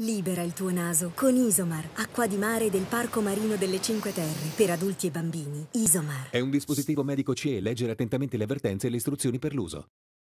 Libera il tuo naso con Isomar, acqua di mare del Parco Marino delle Cinque Terre. Per adulti e bambini, Isomar. È un dispositivo medico CE. Leggere attentamente le avvertenze e le istruzioni per l'uso.